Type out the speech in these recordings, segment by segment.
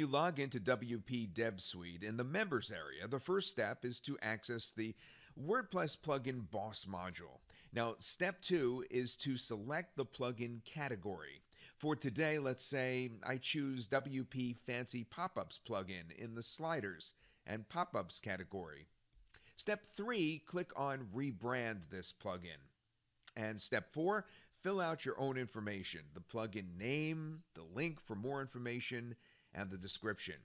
you log into WP Dev Suite in the Members area, the first step is to access the WordPress plugin boss module. Now, step two is to select the plugin category. For today, let's say I choose WP Fancy Pop-Ups plugin in the Sliders and Pop-Ups category. Step three, click on Rebrand this plugin. And step four, fill out your own information, the plugin name, the link for more information, and the description.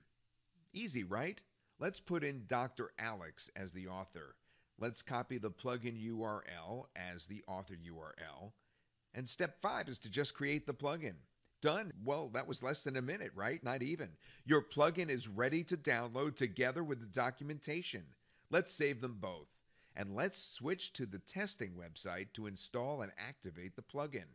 Easy, right? Let's put in Dr. Alex as the author. Let's copy the plugin URL as the author URL. And step five is to just create the plugin. Done. Well, that was less than a minute, right? Not even. Your plugin is ready to download together with the documentation. Let's save them both. And let's switch to the testing website to install and activate the plugin.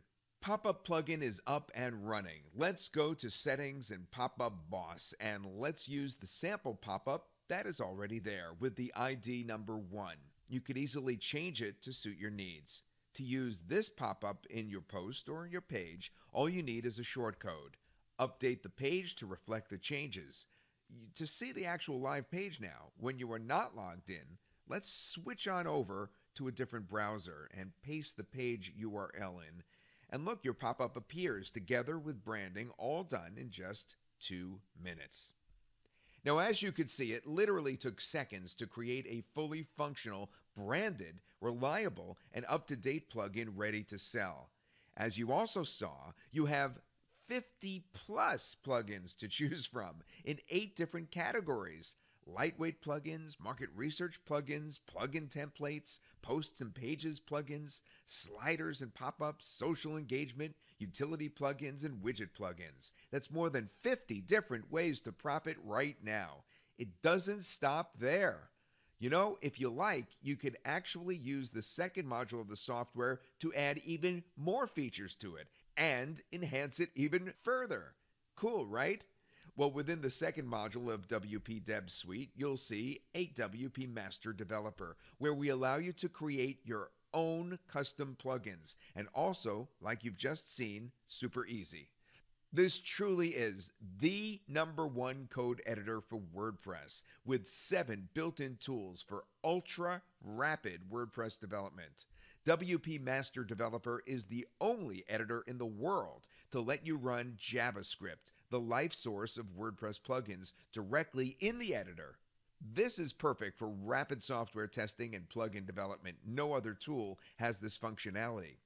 Pop-up plugin is up and running. Let's go to settings and pop-up boss and let's use the sample pop-up that is already there with the ID number one. You could easily change it to suit your needs. To use this pop-up in your post or your page, all you need is a shortcode. Update the page to reflect the changes. To see the actual live page now, when you are not logged in, let's switch on over to a different browser and paste the page URL in and look, your pop up appears together with branding, all done in just two minutes. Now, as you could see, it literally took seconds to create a fully functional, branded, reliable, and up to date plugin ready to sell. As you also saw, you have 50 plus plugins to choose from in eight different categories lightweight plugins, market research plugins, plugin templates, posts and pages plugins, sliders and pop ups, social engagement, utility plugins, and widget plugins. That's more than 50 different ways to profit right now. It doesn't stop there. You know, if you like, you could actually use the second module of the software to add even more features to it and enhance it even further. Cool, right? Well, within the second module of WP Dev Suite, you'll see a WP Master Developer, where we allow you to create your own custom plugins, and also, like you've just seen, super easy. This truly is the number one code editor for WordPress with seven built in tools for ultra rapid WordPress development. WP Master Developer is the only editor in the world to let you run JavaScript, the life source of WordPress plugins directly in the editor. This is perfect for rapid software testing and plugin development. No other tool has this functionality.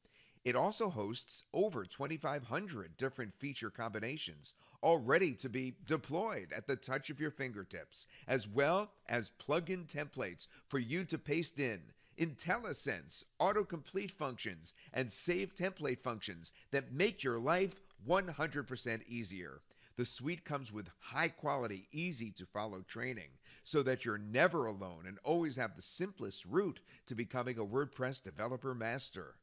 It also hosts over 2,500 different feature combinations all ready to be deployed at the touch of your fingertips, as well as plugin templates for you to paste in, IntelliSense, autocomplete functions, and save template functions that make your life 100% easier. The suite comes with high quality, easy to follow training so that you're never alone and always have the simplest route to becoming a WordPress developer master.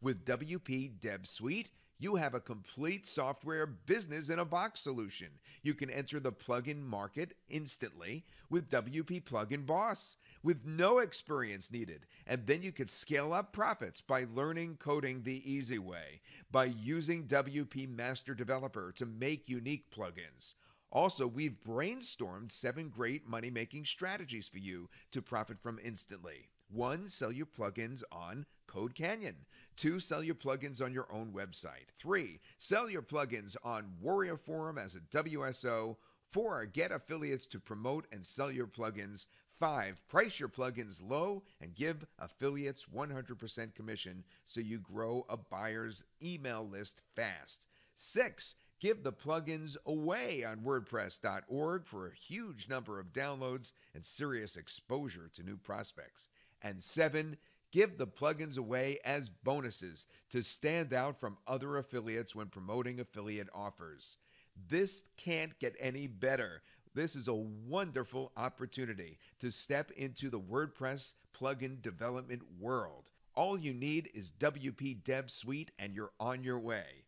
With WP Dev Suite, you have a complete software business in a box solution. You can enter the plugin market instantly with WP Plugin Boss with no experience needed. And then you can scale up profits by learning coding the easy way by using WP Master Developer to make unique plugins. Also, we've brainstormed seven great money making strategies for you to profit from instantly. One, sell your plugins on Code Canyon. Two, sell your plugins on your own website. Three, sell your plugins on Warrior Forum as a WSO. Four, get affiliates to promote and sell your plugins. Five, price your plugins low and give affiliates 100% commission so you grow a buyer's email list fast. Six, give the plugins away on WordPress.org for a huge number of downloads and serious exposure to new prospects. And seven, give the plugins away as bonuses to stand out from other affiliates when promoting affiliate offers. This can't get any better. This is a wonderful opportunity to step into the WordPress plugin development world. All you need is WP Dev Suite and you're on your way.